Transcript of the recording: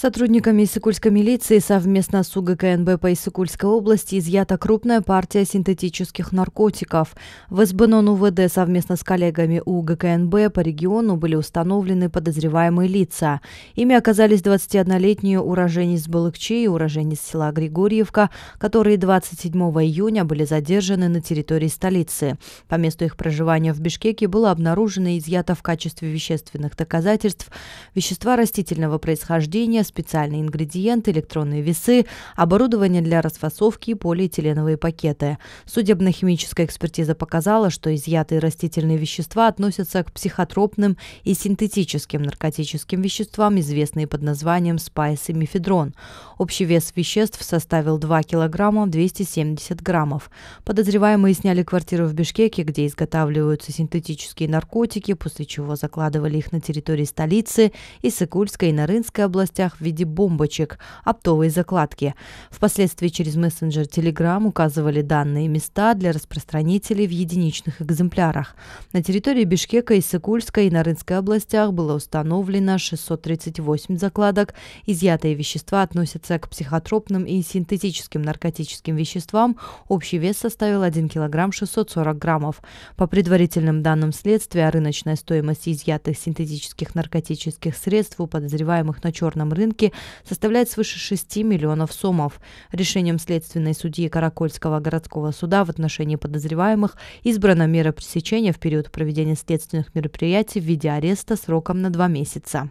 Сотрудниками Иссыкульской милиции совместно с УГКНБ по Иссыкульской области изъята крупная партия синтетических наркотиков. В СБНОН УВД совместно с коллегами УГКНБ по региону были установлены подозреваемые лица. Ими оказались 21-летний уроженец Балыкчи и уроженец села Григорьевка, которые 27 июня были задержаны на территории столицы. По месту их проживания в Бишкеке было обнаружено и изъято в качестве вещественных доказательств вещества растительного происхождения, специальные ингредиенты, электронные весы, оборудование для расфасовки и полиэтиленовые пакеты. Судебно-химическая экспертиза показала, что изъятые растительные вещества относятся к психотропным и синтетическим наркотическим веществам, известные под названием спайс и мифедрон. Общий вес веществ составил 2 килограмма 270 граммов. Подозреваемые сняли квартиру в Бишкеке, где изготавливаются синтетические наркотики, после чего закладывали их на территории столицы, Иссыкульской и Нарынской областях в виде бомбочек, оптовые закладки. Впоследствии через мессенджер Telegram указывали данные места для распространителей в единичных экземплярах. На территории Бишкека, и Иссыкульска и Нарынской областях было установлено 638 закладок. Изъятые вещества относятся к психотропным и синтетическим наркотическим веществам. Общий вес составил 1 килограмм 640 граммов. По предварительным данным следствия, рыночная стоимость изъятых синтетических наркотических средств у подозреваемых на черном рынке рынке составляет свыше 6 миллионов сомов. Решением следственной судьи Каракольского городского суда в отношении подозреваемых избрана мера пресечения в период проведения следственных мероприятий в виде ареста сроком на два месяца.